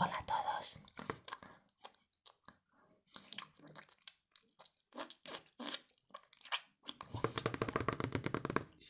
Hola a todos.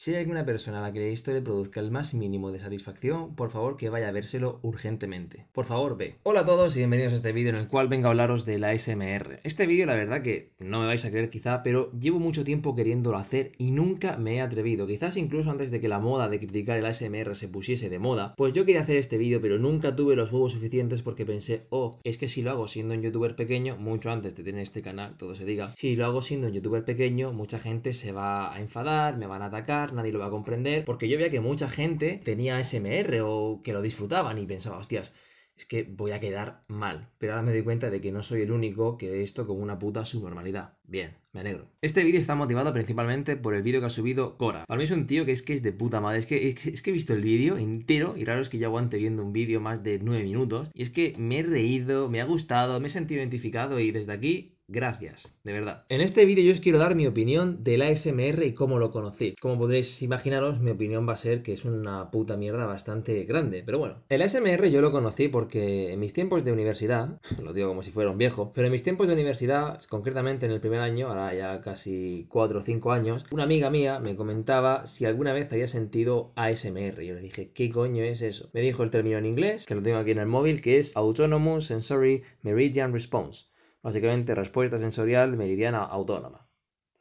Si hay alguna persona a la que esto le produzca el más mínimo de satisfacción, por favor que vaya a vérselo urgentemente. Por favor, ve. Hola a todos y bienvenidos a este vídeo en el cual vengo a hablaros de la SMR. Este vídeo la verdad que no me vais a creer quizá, pero llevo mucho tiempo queriéndolo hacer y nunca me he atrevido. Quizás incluso antes de que la moda de criticar el ASMR se pusiese de moda, pues yo quería hacer este vídeo, pero nunca tuve los huevos suficientes porque pensé, oh, es que si lo hago siendo un youtuber pequeño, mucho antes de tener este canal, todo se diga, si lo hago siendo un youtuber pequeño, mucha gente se va a enfadar, me van a atacar, nadie lo va a comprender, porque yo veía que mucha gente tenía SMR o que lo disfrutaban y pensaba, hostias, es que voy a quedar mal. Pero ahora me doy cuenta de que no soy el único que ve esto como una puta subnormalidad. Bien, me alegro. Este vídeo está motivado principalmente por el vídeo que ha subido Cora. Para mí es un tío que es que es de puta madre. Es que, es que he visto el vídeo entero y raro es que ya aguante viendo un vídeo más de 9 minutos. Y es que me he reído, me ha gustado, me he sentido identificado y desde aquí Gracias, de verdad. En este vídeo yo os quiero dar mi opinión del ASMR y cómo lo conocí. Como podréis imaginaros, mi opinión va a ser que es una puta mierda bastante grande, pero bueno. El ASMR yo lo conocí porque en mis tiempos de universidad, lo digo como si fuera un viejo, pero en mis tiempos de universidad, concretamente en el primer año, ahora ya casi 4 o 5 años, una amiga mía me comentaba si alguna vez había sentido ASMR. Yo le dije, ¿qué coño es eso? Me dijo el término en inglés, que lo tengo aquí en el móvil, que es Autonomous Sensory Meridian Response Básicamente respuesta sensorial meridiana autónoma.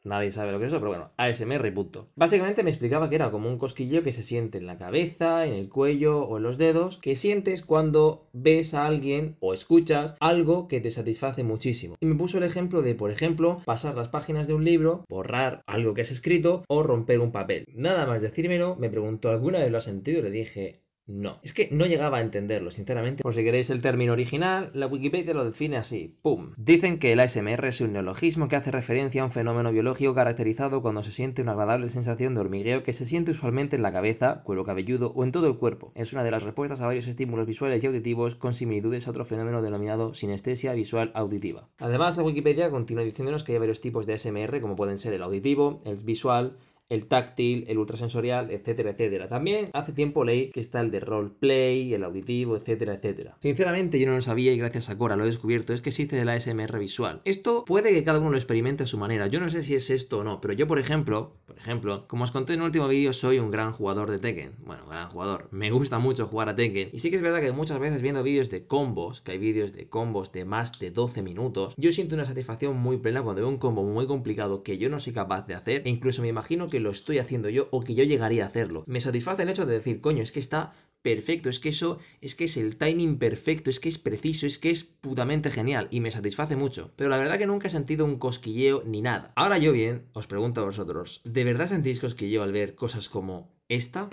Nadie sabe lo que es eso, pero bueno, ASMR y punto. Básicamente me explicaba que era como un cosquillo que se siente en la cabeza, en el cuello o en los dedos, que sientes cuando ves a alguien o escuchas algo que te satisface muchísimo. Y me puso el ejemplo de, por ejemplo, pasar las páginas de un libro, borrar algo que has escrito o romper un papel. Nada más decírmelo, me preguntó, ¿alguna vez lo has sentido? y Le dije, no, es que no llegaba a entenderlo, sinceramente. Por si queréis el término original, la Wikipedia lo define así, ¡pum! Dicen que el ASMR es un neologismo que hace referencia a un fenómeno biológico caracterizado cuando se siente una agradable sensación de hormigueo que se siente usualmente en la cabeza, cuero cabelludo o en todo el cuerpo. Es una de las respuestas a varios estímulos visuales y auditivos con similitudes a otro fenómeno denominado sinestesia visual auditiva. Además, la Wikipedia continúa diciéndonos que hay varios tipos de ASMR, como pueden ser el auditivo, el visual, el táctil, el ultrasensorial, etcétera, etcétera. También hace tiempo leí que está el de roleplay, el auditivo, etcétera, etcétera. Sinceramente yo no lo sabía y gracias a Cora lo he descubierto, es que existe el ASMR visual. Esto puede que cada uno lo experimente a su manera, yo no sé si es esto o no, pero yo por ejemplo, por ejemplo, como os conté en el último vídeo, soy un gran jugador de Tekken. Bueno, gran jugador, me gusta mucho jugar a Tekken y sí que es verdad que muchas veces viendo vídeos de combos, que hay vídeos de combos de más de 12 minutos, yo siento una satisfacción muy plena cuando veo un combo muy complicado que yo no soy capaz de hacer e incluso me imagino que lo estoy haciendo yo o que yo llegaría a hacerlo. Me satisface el hecho de decir, coño, es que está perfecto, es que eso, es que es el timing perfecto, es que es preciso, es que es putamente genial y me satisface mucho. Pero la verdad que nunca he sentido un cosquilleo ni nada. Ahora yo bien, os pregunto a vosotros, ¿de verdad sentís cosquilleo al ver cosas como esta?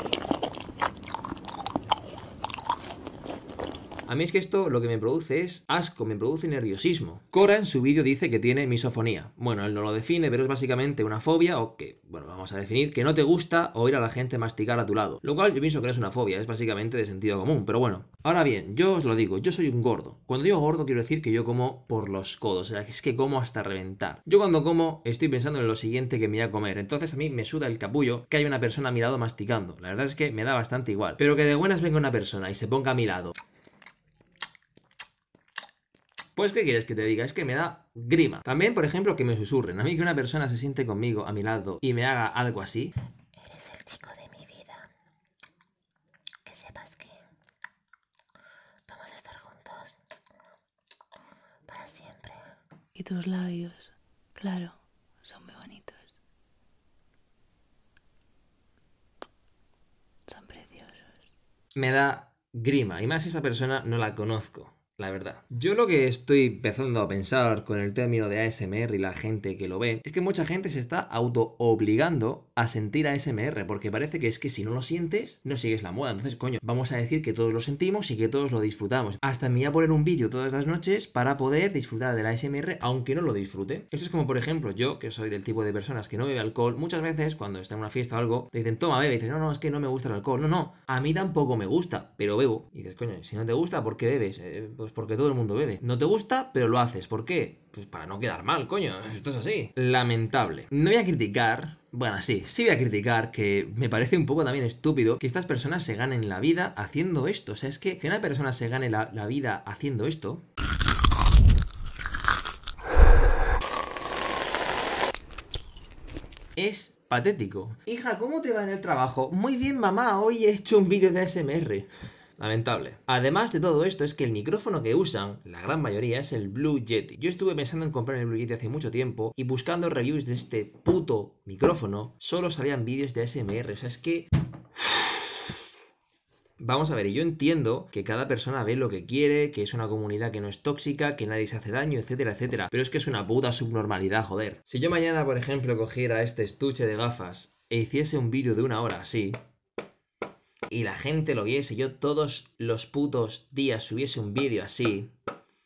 A mí es que esto lo que me produce es asco, me produce nerviosismo. Cora en su vídeo dice que tiene misofonía. Bueno, él no lo define, pero es básicamente una fobia o que, bueno, vamos a definir, que no te gusta oír a la gente masticar a tu lado. Lo cual yo pienso que no es una fobia, es básicamente de sentido común, pero bueno. Ahora bien, yo os lo digo, yo soy un gordo. Cuando digo gordo quiero decir que yo como por los codos, o sea, es que como hasta reventar. Yo cuando como estoy pensando en lo siguiente que me voy a comer, entonces a mí me suda el capullo que haya una persona a mi lado masticando. La verdad es que me da bastante igual, pero que de buenas venga una persona y se ponga a mi lado pues, ¿qué quieres que te diga? Es que me da grima. También, por ejemplo, que me susurren. A mí que una persona se siente conmigo, a mi lado, y me haga algo así. Eres el chico de mi vida. Que sepas que vamos a estar juntos para siempre. Y tus labios, claro, son muy bonitos. Son preciosos. Me da grima. Y más si esa persona no la conozco la verdad. Yo lo que estoy empezando a pensar con el término de ASMR y la gente que lo ve, es que mucha gente se está auto obligando a sentir ASMR, porque parece que es que si no lo sientes, no sigues la moda. Entonces, coño, vamos a decir que todos lo sentimos y que todos lo disfrutamos. Hasta me voy a poner un vídeo todas las noches para poder disfrutar de la ASMR, aunque no lo disfrute. eso es como, por ejemplo, yo, que soy del tipo de personas que no bebe alcohol, muchas veces cuando está en una fiesta o algo, te dicen, toma, bebe, y dices, no, no, es que no me gusta el alcohol. No, no, a mí tampoco me gusta, pero bebo. Y dices, coño, si no te gusta, ¿por qué bebes? Eh, pues porque todo el mundo bebe. No te gusta, pero lo haces. ¿Por qué? Pues para no quedar mal, coño. Esto es así. Lamentable. No voy a criticar bueno, sí, sí voy a criticar que me parece un poco también estúpido que estas personas se ganen la vida haciendo esto. O sea, es que que una persona se gane la, la vida haciendo esto... Es patético. Hija, ¿cómo te va en el trabajo? Muy bien, mamá, hoy he hecho un vídeo de ASMR. Lamentable. Además de todo esto es que el micrófono que usan, la gran mayoría, es el Blue Yeti. Yo estuve pensando en comprar el Blue Yeti hace mucho tiempo y buscando reviews de este puto micrófono, solo salían vídeos de ASMR. O sea, es que... Vamos a ver, Y yo entiendo que cada persona ve lo que quiere, que es una comunidad que no es tóxica, que nadie se hace daño, etcétera, etcétera. Pero es que es una puta subnormalidad, joder. Si yo mañana, por ejemplo, cogiera este estuche de gafas e hiciese un vídeo de una hora así, y la gente lo viese, yo todos los putos días subiese un vídeo así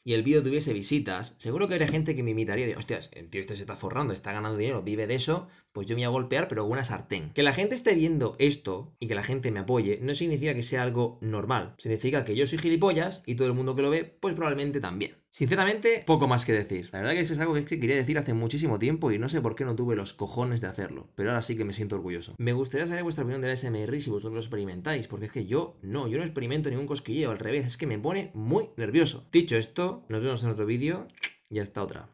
y el vídeo tuviese visitas, seguro que habría gente que me imitaría y diría, hostias, el tío este se está forrando, está ganando dinero, vive de eso, pues yo me voy a golpear, pero buena sartén. Que la gente esté viendo esto y que la gente me apoye, no significa que sea algo normal. Significa que yo soy gilipollas y todo el mundo que lo ve, pues probablemente también. Sinceramente, poco más que decir. La verdad que es algo que quería decir hace muchísimo tiempo y no sé por qué no tuve los cojones de hacerlo, pero ahora sí que me siento orgulloso. Me gustaría saber vuestra opinión de la SMR si vosotros lo experimentáis, porque es que yo no, yo no experimento ningún cosquilleo, al revés, es que me pone muy nervioso. Dicho esto, nos vemos en otro vídeo y hasta otra.